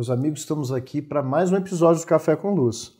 meus amigos, estamos aqui para mais um episódio do Café com Luz.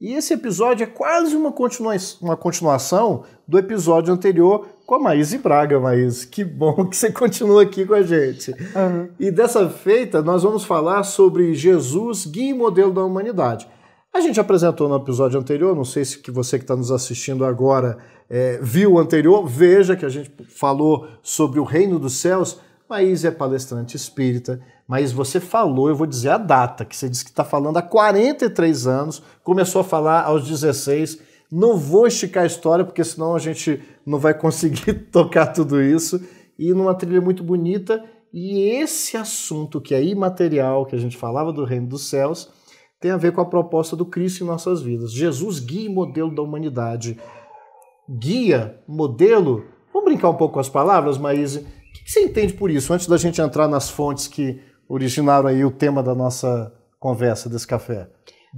E esse episódio é quase uma, continua uma continuação do episódio anterior com a Maíse Braga, Maíse. Que bom que você continua aqui com a gente. Uhum. E dessa feita, nós vamos falar sobre Jesus, guia e modelo da humanidade. A gente apresentou no episódio anterior, não sei se que você que está nos assistindo agora é, viu o anterior, veja que a gente falou sobre o reino dos céus. Maís é palestrante espírita, mas você falou, eu vou dizer a data, que você disse que está falando há 43 anos, começou a falar aos 16. Não vou esticar a história, porque senão a gente não vai conseguir tocar tudo isso. E numa trilha muito bonita. E esse assunto que é imaterial, que a gente falava do reino dos céus, tem a ver com a proposta do Cristo em nossas vidas. Jesus, guia e modelo da humanidade. Guia, modelo. Vamos brincar um pouco com as palavras, Maíse? O que você entende por isso, antes da gente entrar nas fontes que originaram aí o tema da nossa conversa, desse café.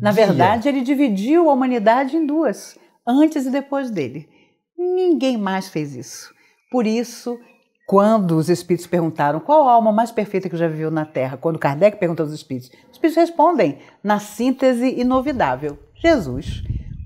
Na Dia. verdade, ele dividiu a humanidade em duas, antes e depois dele. Ninguém mais fez isso. Por isso, quando os espíritos perguntaram qual a alma mais perfeita que já viveu na Terra, quando Kardec perguntou aos espíritos, os espíritos respondem na síntese inovidável: Jesus.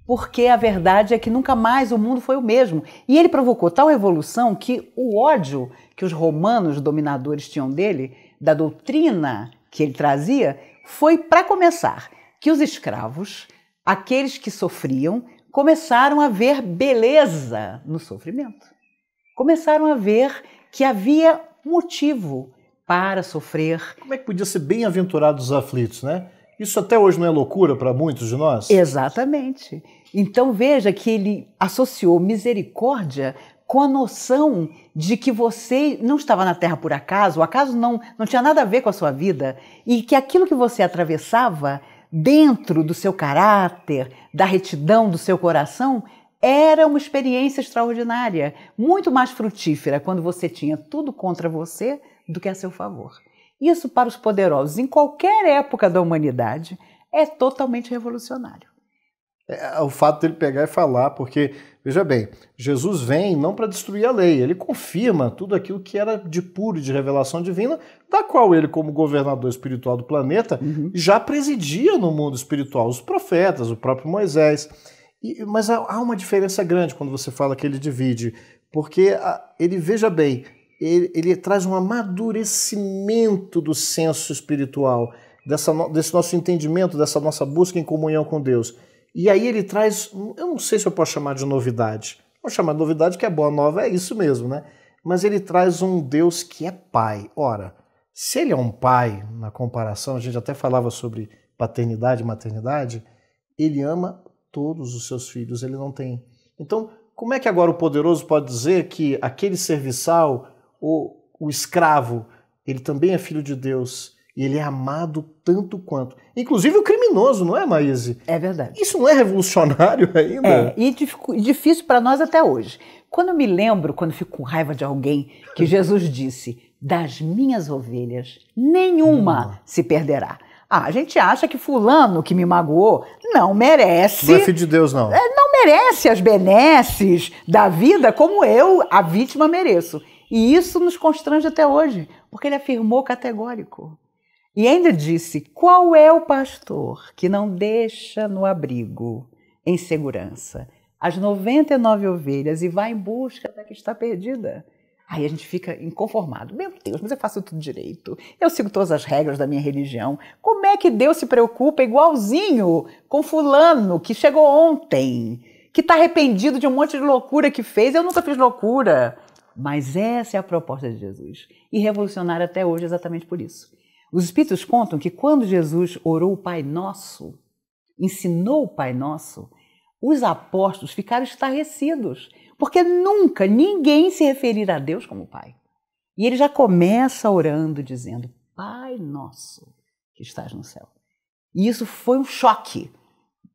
Porque a verdade é que nunca mais o mundo foi o mesmo. E ele provocou tal evolução que o ódio que os romanos dominadores tinham dele da doutrina que ele trazia foi, para começar, que os escravos, aqueles que sofriam, começaram a ver beleza no sofrimento. Começaram a ver que havia motivo para sofrer. Como é que podia ser bem-aventurados os aflitos, né? Isso até hoje não é loucura para muitos de nós? Exatamente. Então veja que ele associou misericórdia com a noção de que você não estava na Terra por acaso, o acaso não, não tinha nada a ver com a sua vida, e que aquilo que você atravessava dentro do seu caráter, da retidão do seu coração, era uma experiência extraordinária, muito mais frutífera quando você tinha tudo contra você do que a seu favor. Isso para os poderosos, em qualquer época da humanidade, é totalmente revolucionário. É, o fato dele pegar e falar, porque veja bem, Jesus vem não para destruir a lei, ele confirma tudo aquilo que era de puro e de revelação divina, da qual ele, como governador espiritual do planeta, uhum. já presidia no mundo espiritual, os profetas, o próprio Moisés. E, mas há, há uma diferença grande quando você fala que ele divide, porque a, ah, ele, veja bem, ele, ele traz um amadurecimento do senso espiritual, dessa, desse nosso entendimento, dessa nossa busca em comunhão com Deus. E aí ele traz, eu não sei se eu posso chamar de novidade. Vou chamar de novidade que é boa nova, é isso mesmo, né? Mas ele traz um Deus que é pai. Ora, se ele é um pai, na comparação, a gente até falava sobre paternidade e maternidade, ele ama todos os seus filhos, ele não tem. Então, como é que agora o poderoso pode dizer que aquele serviçal ou o escravo, ele também é filho de Deus? E ele é amado tanto quanto. Inclusive o criminoso, não é, Maíse? É verdade. Isso não é revolucionário ainda? É, e difícil para nós até hoje. Quando eu me lembro, quando fico com raiva de alguém, que Jesus disse: Das minhas ovelhas, nenhuma hum. se perderá. Ah, a gente acha que fulano que me magoou não merece. Não é filho de Deus, não. É, não merece as benesses da vida como eu, a vítima, mereço. E isso nos constrange até hoje, porque ele afirmou categórico. E ainda disse: Qual é o pastor que não deixa no abrigo, em segurança, as 99 ovelhas e vai em busca da que está perdida? Aí a gente fica inconformado. Meu Deus, mas eu faço tudo direito. Eu sigo todas as regras da minha religião. Como é que Deus se preocupa igualzinho com fulano que chegou ontem, que está arrependido de um monte de loucura que fez? Eu nunca fiz loucura. Mas essa é a proposta de Jesus. E revolucionária até hoje é exatamente por isso. Os Espíritos contam que quando Jesus orou o Pai Nosso, ensinou o Pai Nosso, os apóstolos ficaram estarrecidos, porque nunca ninguém se referirá a Deus como Pai. E ele já começa orando, dizendo: Pai Nosso que estás no céu. E isso foi um choque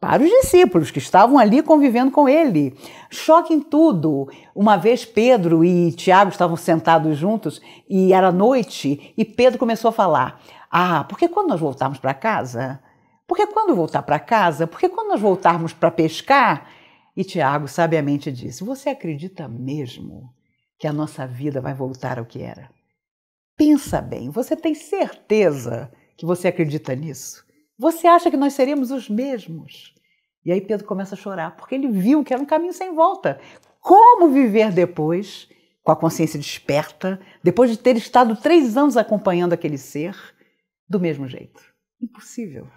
para os discípulos que estavam ali convivendo com ele. Choque em tudo. Uma vez Pedro e Tiago estavam sentados juntos e era noite e Pedro começou a falar: Ah, porque quando nós voltarmos para casa? Porque quando voltar para casa? Porque quando nós voltarmos para pescar? E Tiago sabiamente disse: Você acredita mesmo que a nossa vida vai voltar ao que era? Pensa bem, você tem certeza que você acredita nisso? Você acha que nós seríamos os mesmos? E aí Pedro começa a chorar, porque ele viu que era um caminho sem volta. Como viver depois, com a consciência desperta, depois de ter estado três anos acompanhando aquele ser, do mesmo jeito? Impossível.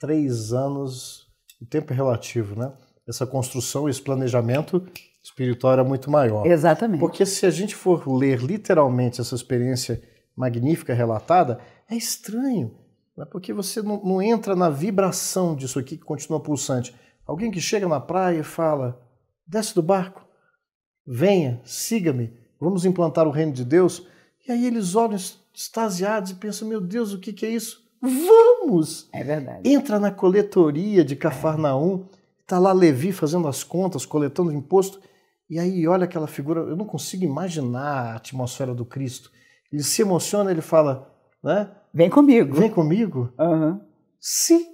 Três anos, o tempo é relativo, né? Essa construção, esse planejamento espiritual era muito maior. Exatamente. Porque se a gente for ler literalmente essa experiência magnífica relatada, é estranho é Porque você não, não entra na vibração disso aqui que continua pulsante. Alguém que chega na praia e fala: desce do barco, venha, siga-me, vamos implantar o reino de Deus. E aí eles olham extasiados e pensam: meu Deus, o que, que é isso? Vamos! É verdade. Entra na coletoria de Cafarnaum, está lá Levi fazendo as contas, coletando imposto, e aí olha aquela figura, eu não consigo imaginar a atmosfera do Cristo. Ele se emociona, ele fala: né? Vem comigo. Vem comigo? Uhum. Sim.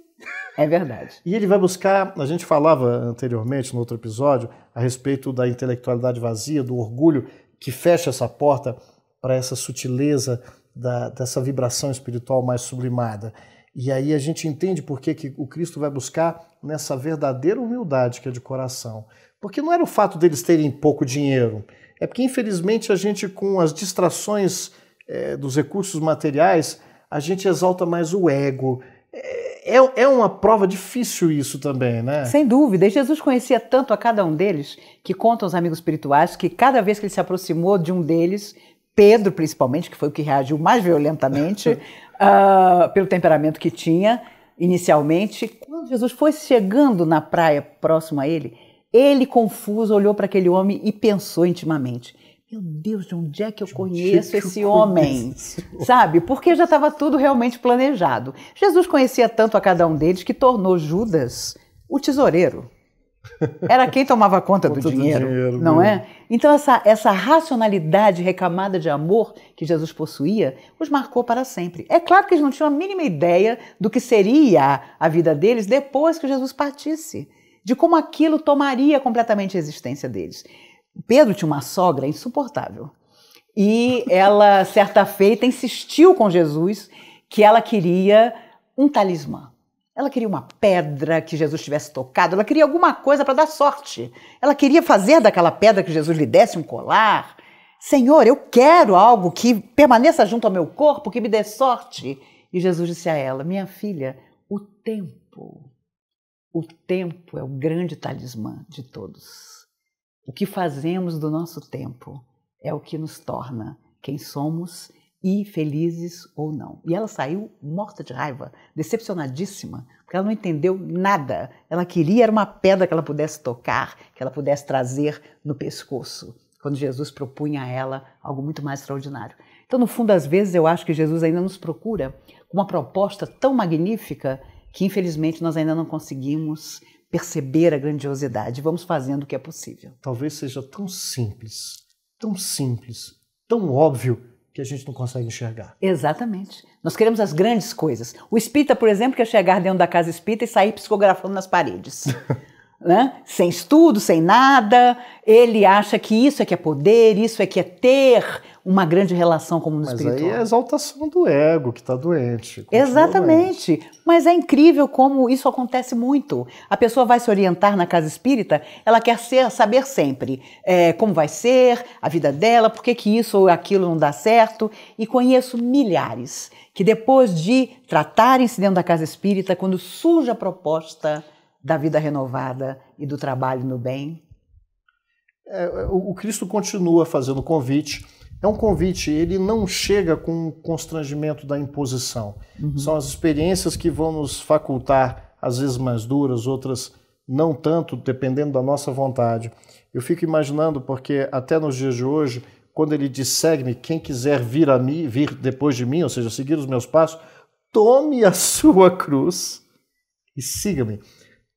É verdade. E ele vai buscar, a gente falava anteriormente, no outro episódio, a respeito da intelectualidade vazia, do orgulho que fecha essa porta para essa sutileza da, dessa vibração espiritual mais sublimada. E aí a gente entende por que, que o Cristo vai buscar nessa verdadeira humildade que é de coração. Porque não era o fato deles terem pouco dinheiro, é porque infelizmente a gente, com as distrações é, dos recursos materiais, a gente exalta mais o ego. É, é, é uma prova difícil isso também, né? Sem dúvida. E Jesus conhecia tanto a cada um deles, que contam os amigos espirituais, que cada vez que ele se aproximou de um deles, Pedro principalmente, que foi o que reagiu mais violentamente, uh, pelo temperamento que tinha inicialmente, quando Jesus foi chegando na praia próximo a ele, ele, confuso, olhou para aquele homem e pensou intimamente: meu Deus, de onde é que eu conheço é que esse eu homem? Conheço. Sabe? Porque já estava tudo realmente planejado. Jesus conhecia tanto a cada um deles que tornou Judas o tesoureiro. Era quem tomava conta, conta do, dinheiro, do, dinheiro, não meu. é? Então, essa, essa racionalidade recamada de amor que Jesus possuía os marcou para sempre. É claro que eles não tinham a mínima ideia do que seria a vida deles depois que Jesus partisse, de como aquilo tomaria completamente a existência deles. Pedro tinha uma sogra insuportável. E ela, certa feita, insistiu com Jesus que ela queria um talismã. Ela queria uma pedra que Jesus tivesse tocado, ela queria alguma coisa para dar sorte. Ela queria fazer daquela pedra que Jesus lhe desse um colar. Senhor, eu quero algo que permaneça junto ao meu corpo, que me dê sorte. E Jesus disse a ela: Minha filha, o tempo, o tempo é o grande talismã de todos. O que fazemos do nosso tempo é o que nos torna quem somos e felizes ou não. E ela saiu morta de raiva, decepcionadíssima, porque ela não entendeu nada. Ela queria era uma pedra que ela pudesse tocar, que ela pudesse trazer no pescoço, quando Jesus propunha a ela algo muito mais extraordinário. Então, no fundo, às vezes eu acho que Jesus ainda nos procura com uma proposta tão magnífica que infelizmente nós ainda não conseguimos perceber a grandiosidade. Vamos fazendo o que é possível. Talvez seja tão simples, tão simples, tão óbvio que a gente não consegue enxergar. Exatamente. Nós queremos as grandes coisas. O espírita, por exemplo, quer chegar dentro da casa espírita e sair psicografando nas paredes. né? sem estudo, sem nada. Ele acha que isso é que é poder, isso é que é ter uma grande relação com o mundo Mas espiritual. Aí é a exaltação do ego que está doente. Exatamente. Doente. Mas é incrível como isso acontece muito. A pessoa vai se orientar na casa espírita, ela quer ser, saber sempre é, como vai ser a vida dela, por que, que isso ou aquilo não dá certo. E conheço milhares que depois de tratarem-se dentro da casa espírita, quando surge a proposta da vida renovada e do trabalho no bem? É, é o Cristo continua fazendo convite. É um convite, ele não chega com o constrangimento da imposição. Uhum. São as experiências que vão nos facultar, às vezes mais duras, outras não tanto, dependendo da nossa vontade. Eu fico imaginando, porque até nos dias de hoje, quando ele diz segue-me, quem quiser vir a mim, vir depois de mim, ou seja, seguir os meus passos, tome a sua cruz e siga-me.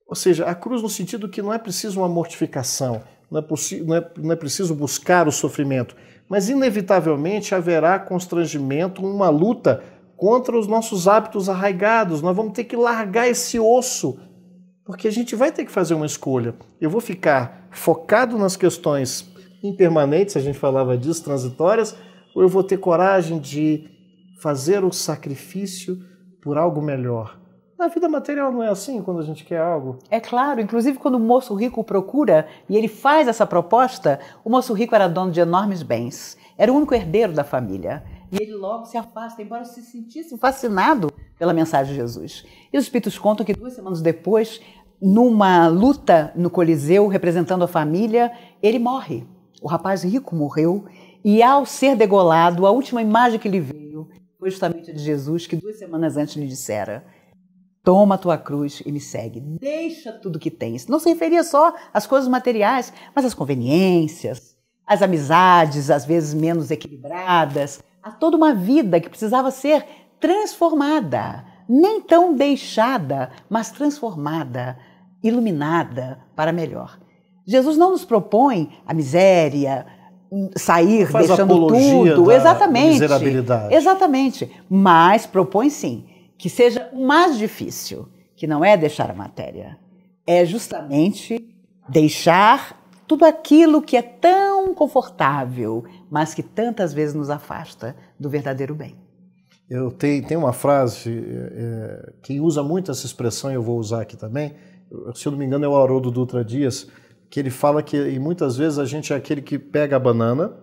Ou seja, a cruz no sentido que não é preciso uma mortificação, não é, não é, não é preciso buscar o sofrimento, mas inevitavelmente haverá constrangimento, uma luta contra os nossos hábitos arraigados. Nós vamos ter que largar esse osso, porque a gente vai ter que fazer uma escolha. Eu vou ficar focado nas questões impermanentes, a gente falava disso, transitórias, ou eu vou ter coragem de fazer o sacrifício por algo melhor, na vida material não é assim quando a gente quer algo? É claro, inclusive quando o moço rico procura e ele faz essa proposta, o moço rico era dono de enormes bens, era o único herdeiro da família. E ele logo se afasta, embora se sentisse fascinado pela mensagem de Jesus. E os Espíritos contam que duas semanas depois, numa luta no Coliseu, representando a família, ele morre. O rapaz rico morreu e, ao ser degolado, a última imagem que lhe veio foi justamente a de Jesus, que duas semanas antes lhe dissera Toma a tua cruz e me segue. Deixa tudo que tens. Não se referia só às coisas materiais, mas às conveniências, às amizades, às vezes menos equilibradas, a toda uma vida que precisava ser transformada, nem tão deixada, mas transformada, iluminada para melhor. Jesus não nos propõe a miséria, hum, sair Faz deixando tudo, da exatamente. Exatamente, mas propõe sim que seja o mais difícil, que não é deixar a matéria, é justamente deixar tudo aquilo que é tão confortável, mas que tantas vezes nos afasta do verdadeiro bem. Eu tenho, tenho uma frase, é, é quem usa muito essa expressão, eu vou usar aqui também, se eu não me engano é o Haroldo Dutra Dias, que ele fala que muitas vezes a gente é aquele que pega a banana,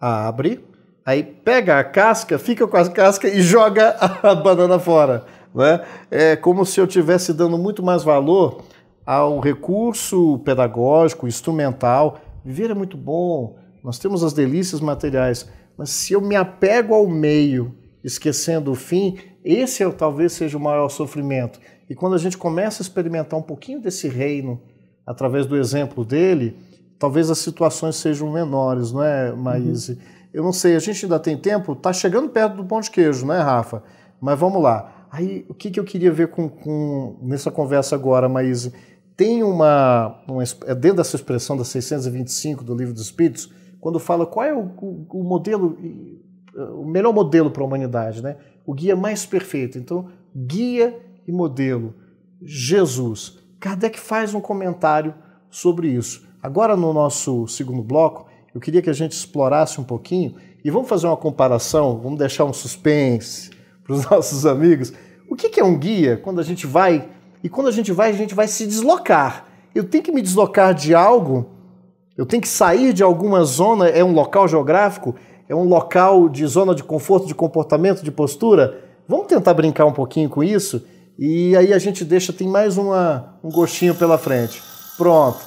a abre, Aí pega a casca, fica com a casca e joga a banana fora. Né? É como se eu estivesse dando muito mais valor ao recurso pedagógico, instrumental. Viver é muito bom, nós temos as delícias materiais, mas se eu me apego ao meio, esquecendo o fim, esse é, talvez seja o maior sofrimento. E quando a gente começa a experimentar um pouquinho desse reino através do exemplo dele, talvez as situações sejam menores, não é, Maíse? Uhum eu não sei, a gente ainda tem tempo, tá chegando perto do pão de queijo, né, Rafa? Mas vamos lá. Aí, o que, que eu queria ver com, com nessa conversa agora, Maíse? Tem uma, uma, é Dentro dessa expressão da 625 do Livro dos Espíritos, quando fala qual é o, o, o modelo, eh, o melhor modelo para a humanidade, né? O guia mais perfeito. Então, guia e modelo. Jesus. Kardec faz um comentário sobre isso. Agora, no nosso segundo bloco, eu queria que a gente explorasse um pouquinho e vamos fazer uma comparação, vamos deixar um suspense para os nossos amigos. O que, que é um guia quando a gente vai? E quando a gente vai, a gente vai se deslocar. Eu tenho que me deslocar de algo, eu tenho que sair de alguma zona, é um local geográfico, é um local de zona de conforto, de comportamento, de postura. Vamos tentar brincar um pouquinho com isso e aí a gente deixa, tem mais uma, um gostinho pela frente. Pronto,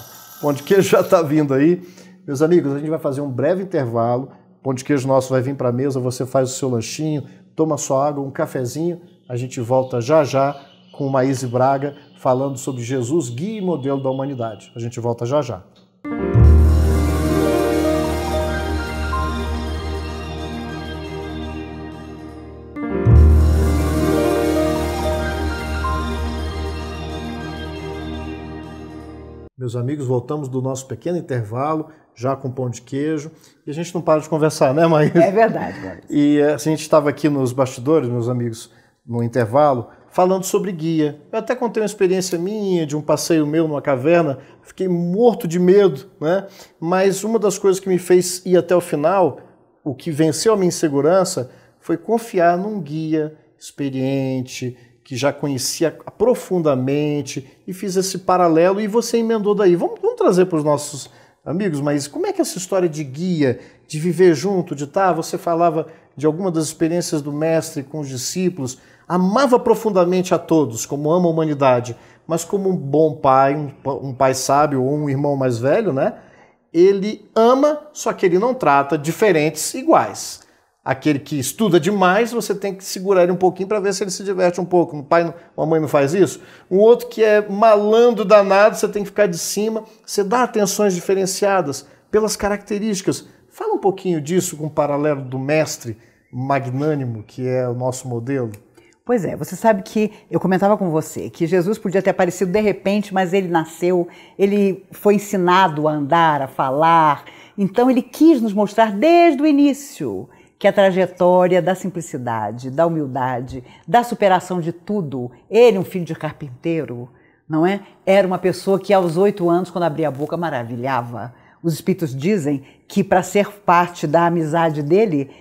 o queijo já está vindo aí. Meus amigos, a gente vai fazer um breve intervalo. O pão de queijo nosso vai vir para a mesa, você faz o seu lanchinho, toma sua água, um cafezinho. A gente volta já já com Maíse Braga falando sobre Jesus, guia e modelo da humanidade. A gente volta já já. Meus amigos, voltamos do nosso pequeno intervalo, já com pão de queijo, e a gente não para de conversar, né, Maíra? É verdade, E assim, a gente estava aqui nos bastidores, meus amigos, no intervalo, falando sobre guia. Eu até contei uma experiência minha de um passeio meu numa caverna, fiquei morto de medo, né? Mas uma das coisas que me fez ir até o final, o que venceu a minha insegurança, foi confiar num guia experiente, que já conhecia profundamente e fiz esse paralelo e você emendou daí. Vamos, vamos trazer para os nossos amigos, mas como é que é essa história de guia, de viver junto, de tá, você falava de alguma das experiências do mestre com os discípulos, amava profundamente a todos, como ama a humanidade, mas como um bom pai, um, um pai sábio ou um irmão mais velho, né? Ele ama, só que ele não trata diferentes iguais. Aquele que estuda demais, você tem que segurar ele um pouquinho para ver se ele se diverte um pouco. O pai, uma mãe não faz isso? Um outro que é malandro danado, você tem que ficar de cima. Você dá atenções diferenciadas pelas características. Fala um pouquinho disso com o paralelo do mestre magnânimo, que é o nosso modelo. Pois é, você sabe que eu comentava com você que Jesus podia ter aparecido de repente, mas ele nasceu, ele foi ensinado a andar, a falar. Então ele quis nos mostrar desde o início que a trajetória da simplicidade, da humildade, da superação de tudo, ele, um filho de carpinteiro, não é? Era uma pessoa que aos oito anos, quando abria a boca, maravilhava. Os espíritos dizem que para ser parte da amizade dele,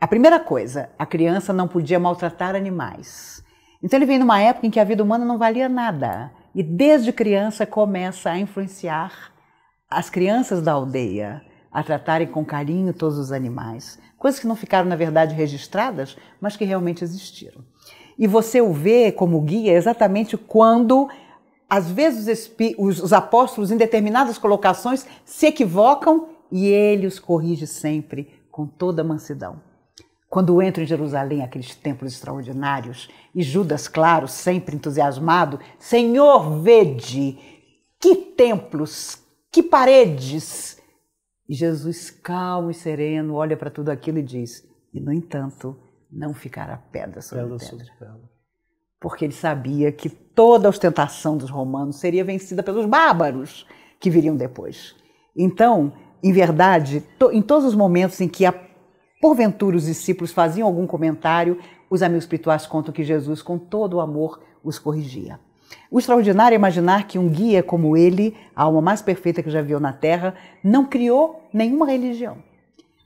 a primeira coisa, a criança não podia maltratar animais. Então ele vem numa época em que a vida humana não valia nada e desde criança começa a influenciar as crianças da aldeia a tratarem com carinho todos os animais, coisas que não ficaram, na verdade, registradas, mas que realmente existiram. E você o vê como guia exatamente quando, às vezes, os, os apóstolos, em determinadas colocações, se equivocam e ele os corrige sempre, com toda mansidão. Quando entra em Jerusalém, aqueles templos extraordinários, e Judas, claro, sempre entusiasmado, Senhor, vede que templos, que paredes, e Jesus, calmo e sereno, olha para tudo aquilo e diz: E no entanto, não ficará pedra sobre pedra. pedra. Sobre Porque ele sabia que toda a ostentação dos romanos seria vencida pelos bárbaros que viriam depois. Então, em verdade, to, em todos os momentos em que, a, porventura, os discípulos faziam algum comentário, os amigos espirituais contam que Jesus, com todo o amor, os corrigia. O extraordinário é imaginar que um guia como ele, a alma mais perfeita que já viu na Terra, não criou nenhuma religião.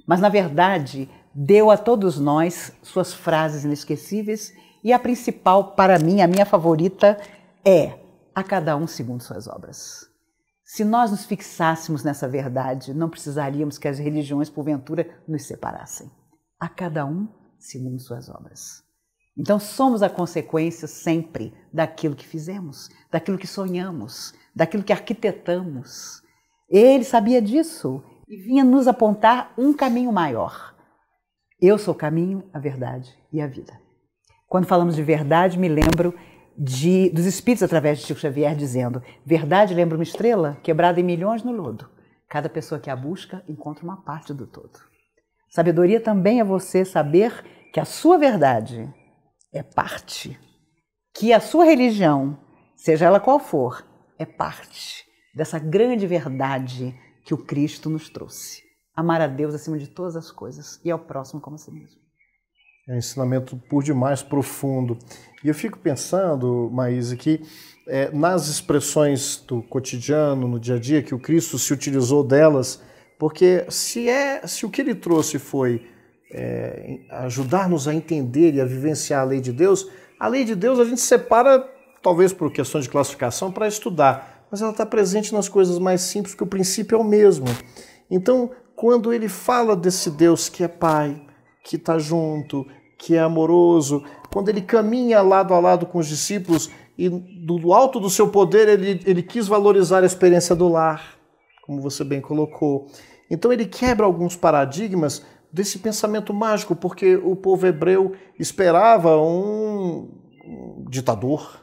Mas, na verdade, deu a todos nós suas frases inesquecíveis e a principal, para mim, a minha favorita, é: a cada um segundo suas obras. Se nós nos fixássemos nessa verdade, não precisaríamos que as religiões, porventura, nos separassem. A cada um segundo suas obras. Então somos a consequência sempre daquilo que fizemos, daquilo que sonhamos, daquilo que arquitetamos. Ele sabia disso e vinha nos apontar um caminho maior. Eu sou o caminho, a verdade e a vida. Quando falamos de verdade, me lembro de, dos Espíritos através de Chico Xavier dizendo: Verdade lembra uma estrela quebrada em milhões no lodo. Cada pessoa que a busca encontra uma parte do todo. Sabedoria também é você saber que a sua verdade é parte. Que a sua religião, seja ela qual for, é parte dessa grande verdade que o Cristo nos trouxe. Amar a Deus acima de todas as coisas e ao próximo como a si mesmo. É um ensinamento por demais profundo. E eu fico pensando, Maísa, que é, nas expressões do cotidiano, no dia a dia, que o Cristo se utilizou delas, porque se, é, se o que ele trouxe foi é, ajudar-nos a entender e a vivenciar a lei de Deus, a lei de Deus a gente separa, talvez por questão de classificação, para estudar, mas ela está presente nas coisas mais simples, que o princípio é o mesmo. Então, quando ele fala desse Deus que é Pai, que está junto, que é amoroso, quando ele caminha lado a lado com os discípulos e do alto do seu poder ele, ele quis valorizar a experiência do lar, como você bem colocou. Então ele quebra alguns paradigmas desse pensamento mágico, porque o povo hebreu esperava um, ditador,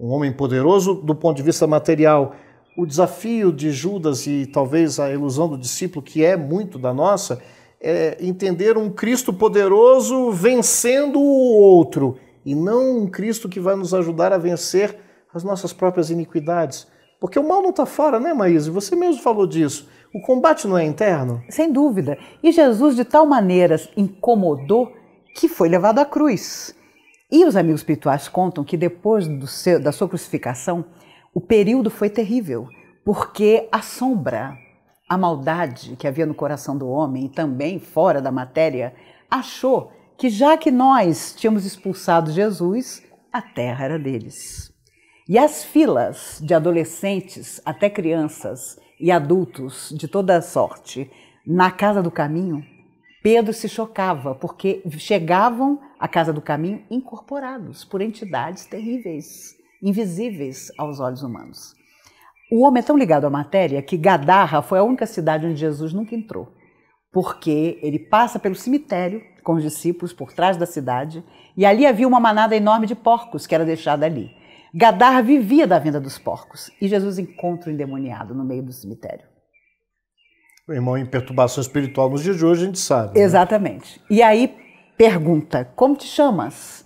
um homem poderoso do ponto de vista material. O desafio de Judas e talvez a ilusão do discípulo, que é muito da nossa, é entender um Cristo poderoso vencendo o outro e não um Cristo que vai nos ajudar a vencer as nossas próprias iniquidades. Porque o mal não está fora, né, Maísa? Você mesmo falou disso. O combate não é interno? Sem dúvida. E Jesus, de tal maneira, incomodou que foi levado à cruz. E os amigos espirituais contam que depois seu, da sua crucificação, o período foi terrível, porque a sombra, a maldade que havia no coração do homem e também fora da matéria, achou que já que nós tínhamos expulsado Jesus, a terra era deles. E as filas de adolescentes até crianças e adultos de toda sorte na Casa do Caminho, Pedro se chocava, porque chegavam à Casa do Caminho incorporados por entidades terríveis, invisíveis aos olhos humanos. O homem é tão ligado à matéria que Gadarra foi a única cidade onde Jesus nunca entrou, porque ele passa pelo cemitério com os discípulos por trás da cidade e ali havia uma manada enorme de porcos que era deixada ali. Gadar vivia da venda dos porcos e Jesus encontra o endemoniado no meio do cemitério. O irmão, em perturbação espiritual nos dias de hoje a gente sabe. Né? Exatamente. E aí pergunta: Como te chamas?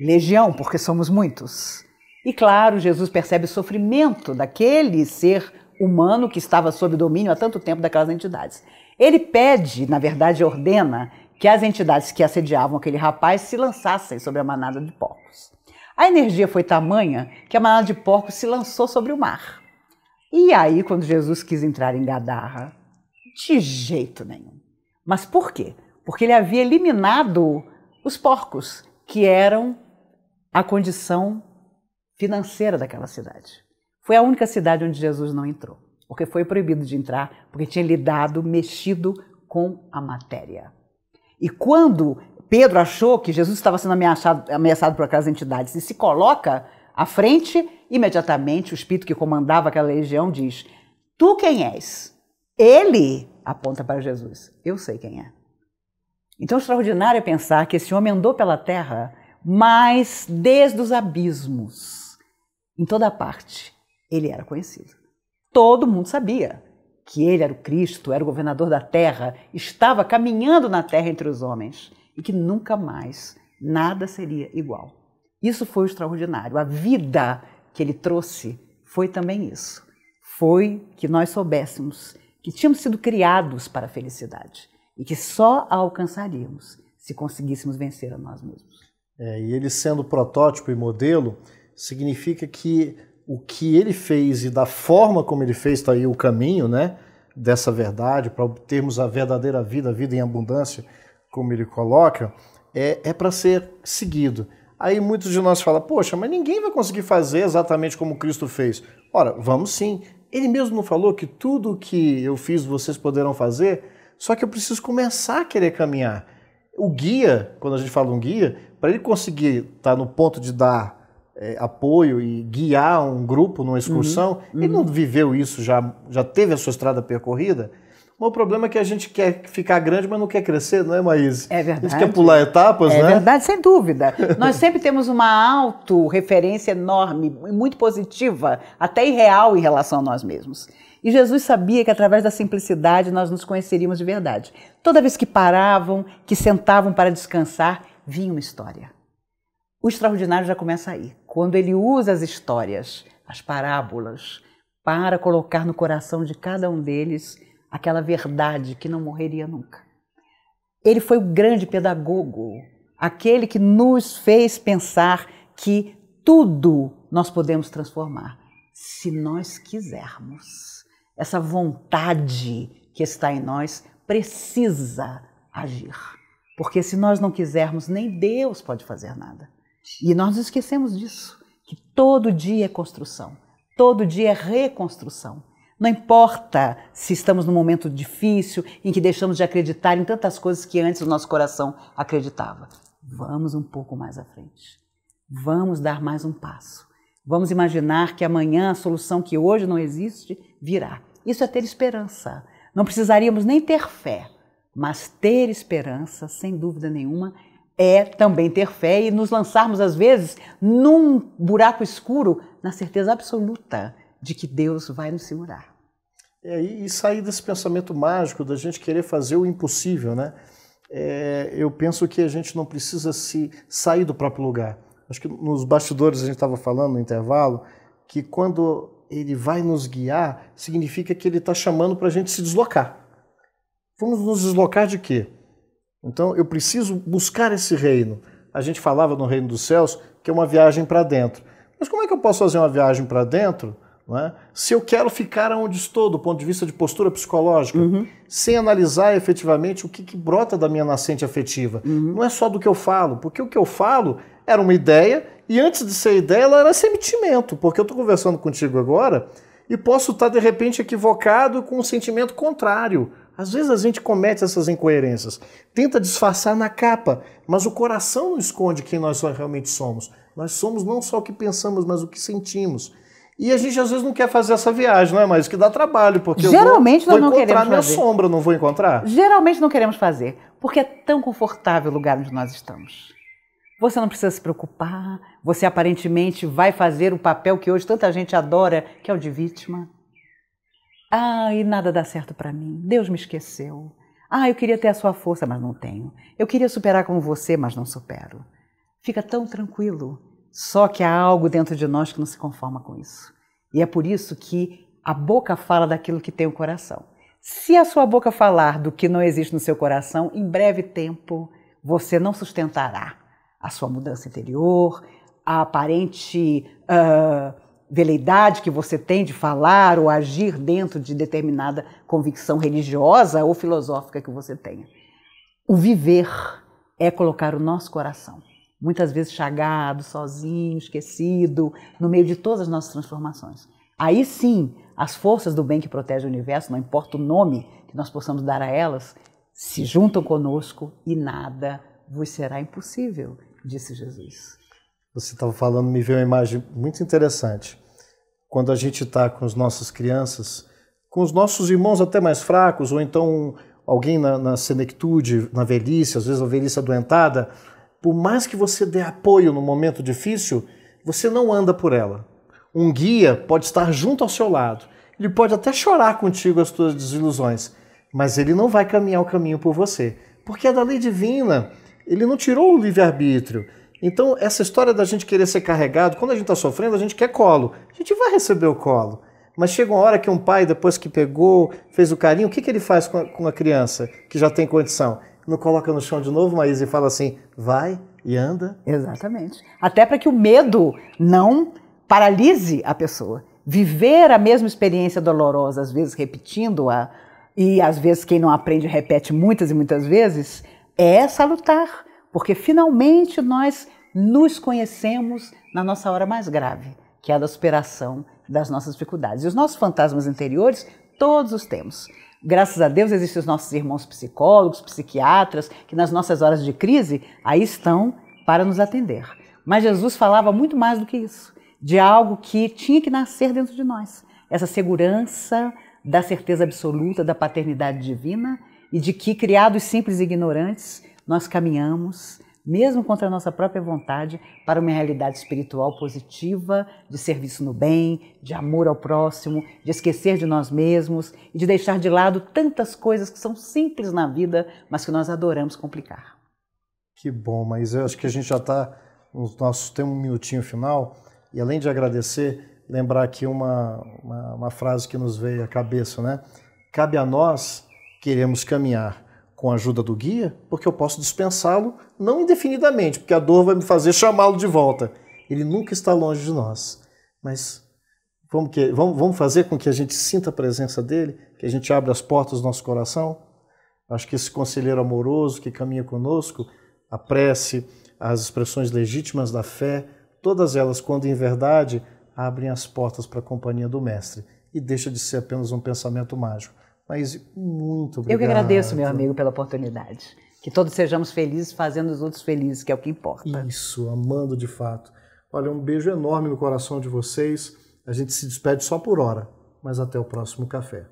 Legião, porque somos muitos. E claro, Jesus percebe o sofrimento daquele ser humano que estava sob domínio há tanto tempo daquelas entidades. Ele pede, na verdade, ordena que as entidades que assediavam aquele rapaz se lançassem sobre a manada de porcos. A energia foi tamanha que a manada de porcos se lançou sobre o mar. E aí, quando Jesus quis entrar em Gadarra, de jeito nenhum. Mas por quê? Porque ele havia eliminado os porcos, que eram a condição financeira daquela cidade. Foi a única cidade onde Jesus não entrou, porque foi proibido de entrar, porque tinha lidado, mexido com a matéria. E quando Pedro achou que Jesus estava sendo ameaçado, ameaçado por aquelas entidades e se coloca à frente, imediatamente o espírito que comandava aquela legião diz: Tu quem és? Ele aponta para Jesus: Eu sei quem é. Então, é extraordinário é pensar que esse homem andou pela terra, mas desde os abismos, em toda parte, ele era conhecido. Todo mundo sabia que ele era o Cristo, era o governador da terra, estava caminhando na terra entre os homens e que nunca mais nada seria igual. Isso foi extraordinário. A vida que ele trouxe foi também isso. Foi que nós soubéssemos que tínhamos sido criados para a felicidade e que só a alcançaríamos se conseguíssemos vencer a nós mesmos. É, e ele sendo protótipo e modelo, significa que o que ele fez e da forma como ele fez, está aí o caminho né, dessa verdade, para obtermos a verdadeira vida, a vida em abundância, como ele coloca, é, é para ser seguido. Aí muitos de nós falam, poxa, mas ninguém vai conseguir fazer exatamente como Cristo fez. Ora, vamos sim. Ele mesmo não falou que tudo que eu fiz vocês poderão fazer, só que eu preciso começar a querer caminhar. O guia, quando a gente fala um guia, para ele conseguir estar tá no ponto de dar é, apoio e guiar um grupo numa excursão, uhum, uhum. ele não uhum. viveu isso, já, já teve a sua estrada percorrida, mas o problema é que a gente quer ficar grande, mas não quer crescer, não é, Maís? É verdade. A gente quer pular etapas, é né? É verdade, sem dúvida. Nós sempre temos uma autorreferência enorme, muito positiva, até irreal em relação a nós mesmos. E Jesus sabia que através da simplicidade nós nos conheceríamos de verdade. Toda vez que paravam, que sentavam para descansar, vinha uma história. O extraordinário já começa aí, quando ele usa as histórias, as parábolas, para colocar no coração de cada um deles aquela verdade que não morreria nunca. Ele foi o grande pedagogo, aquele que nos fez pensar que tudo nós podemos transformar, se nós quisermos. Essa vontade que está em nós precisa agir. Porque se nós não quisermos, nem Deus pode fazer nada. E nós esquecemos disso, que todo dia é construção, todo dia é reconstrução. Não importa se estamos num momento difícil em que deixamos de acreditar em tantas coisas que antes o nosso coração acreditava. Vamos um pouco mais à frente. Vamos dar mais um passo. Vamos imaginar que amanhã a solução que hoje não existe virá. Isso é ter esperança. Não precisaríamos nem ter fé, mas ter esperança, sem dúvida nenhuma, é também ter fé e nos lançarmos, às vezes, num buraco escuro na certeza absoluta de que Deus vai nos segurar. É, e sair desse pensamento mágico da gente querer fazer o impossível, né? É, eu penso que a gente não precisa se sair do próprio lugar. Acho que nos bastidores a gente estava falando no intervalo que quando ele vai nos guiar, significa que ele está chamando para a gente se deslocar. Vamos nos deslocar de quê? Então eu preciso buscar esse reino. A gente falava no reino dos céus que é uma viagem para dentro. Mas como é que eu posso fazer uma viagem para dentro? É? Se eu quero ficar onde estou, do ponto de vista de postura psicológica, uhum. sem analisar efetivamente o que, que, brota da minha nascente afetiva. Uhum. Não é só do que eu falo, porque o que eu falo era uma ideia, e antes de ser ideia, ela era sentimento, porque eu estou conversando contigo agora e posso estar, tá, de repente, equivocado com um sentimento contrário. Às vezes a gente comete essas incoerências, tenta disfarçar na capa, mas o coração não esconde quem nós realmente somos. Nós somos não só o que pensamos, mas o que sentimos. E a gente às vezes não quer fazer essa viagem, não é mais? Que dá trabalho, porque Geralmente eu vou, vou encontrar minha fazer. sombra, não vou encontrar? Geralmente não queremos fazer, porque é tão confortável o lugar onde nós estamos. Você não precisa se preocupar, você aparentemente vai fazer o papel que hoje tanta gente adora, que é o de vítima. Ah, e nada dá certo para mim, Deus me esqueceu. Ah, eu queria ter a sua força, mas não tenho. Eu queria superar como você, mas não supero. Fica tão tranquilo, só que há algo dentro de nós que não se conforma com isso. E é por isso que a boca fala daquilo que tem o coração. Se a sua boca falar do que não existe no seu coração, em breve tempo você não sustentará a sua mudança interior, a aparente uh, veleidade que você tem de falar ou agir dentro de determinada convicção religiosa ou filosófica que você tenha. O viver é colocar o nosso coração muitas vezes chagado, sozinho, esquecido, no meio de todas as nossas transformações. Aí sim, as forças do bem que protege o universo, não importa o nome que nós possamos dar a elas, se juntam conosco e nada vos será impossível, disse Jesus. Você estava falando, me veio uma imagem muito interessante. Quando a gente está com as nossas crianças, com os nossos irmãos até mais fracos, ou então alguém na, na senectude, na velhice, às vezes a velhice adoentada, por mais que você dê apoio no momento difícil, você não anda por ela. Um guia pode estar junto ao seu lado, ele pode até chorar contigo as tuas desilusões, mas ele não vai caminhar o caminho por você, porque é da lei divina, ele não tirou o livre-arbítrio. Então, essa história da gente querer ser carregado, quando a gente está sofrendo, a gente quer colo. A gente vai receber o colo. Mas chega uma hora que um pai, depois que pegou, fez o carinho, o que, que ele faz com a, criança que já tem condição? não coloca no chão de novo, Maísa, e fala assim, vai e anda. Exatamente. Até para que o medo não paralise a pessoa. Viver a mesma experiência dolorosa, às vezes repetindo-a, e às vezes quem não aprende repete muitas e muitas vezes, é salutar, porque finalmente nós nos conhecemos na nossa hora mais grave, que é a da superação das nossas dificuldades. E os nossos fantasmas interiores, todos os temos. Graças a Deus existem os nossos irmãos psicólogos, psiquiatras, que nas nossas horas de crise aí estão para nos atender. Mas Jesus falava muito mais do que isso, de algo que tinha que nascer dentro de nós. Essa segurança da certeza absoluta da paternidade divina e de que, criados simples e ignorantes, nós caminhamos mesmo contra a nossa própria vontade, para uma realidade espiritual positiva, de serviço no bem, de amor ao próximo, de esquecer de nós mesmos e de deixar de lado tantas coisas que são simples na vida, mas que nós adoramos complicar. Que bom, mas eu acho que a gente já está no nosso tem um minutinho final e além de agradecer, lembrar aqui uma, uma, uma frase que nos veio à cabeça, né? Cabe a nós queremos caminhar com a ajuda do guia, porque eu posso dispensá-lo não indefinidamente, porque a dor vai me fazer chamá-lo de volta. Ele nunca está longe de nós. Mas vamos, que, vamos, vamos fazer com que a gente sinta a presença dele, que a gente abra as portas do nosso coração. Acho que esse conselheiro amoroso que caminha conosco, a prece, as expressões legítimas da fé, todas elas, quando em verdade, abrem as portas para a companhia do Mestre e deixa de ser apenas um pensamento mágico mas muito obrigado. Eu que agradeço, meu amigo, pela oportunidade. Que todos sejamos felizes fazendo os outros felizes, que é o que importa. Isso, amando de fato. Olha, um beijo enorme no coração de vocês. A gente se despede só por hora, mas até o próximo café.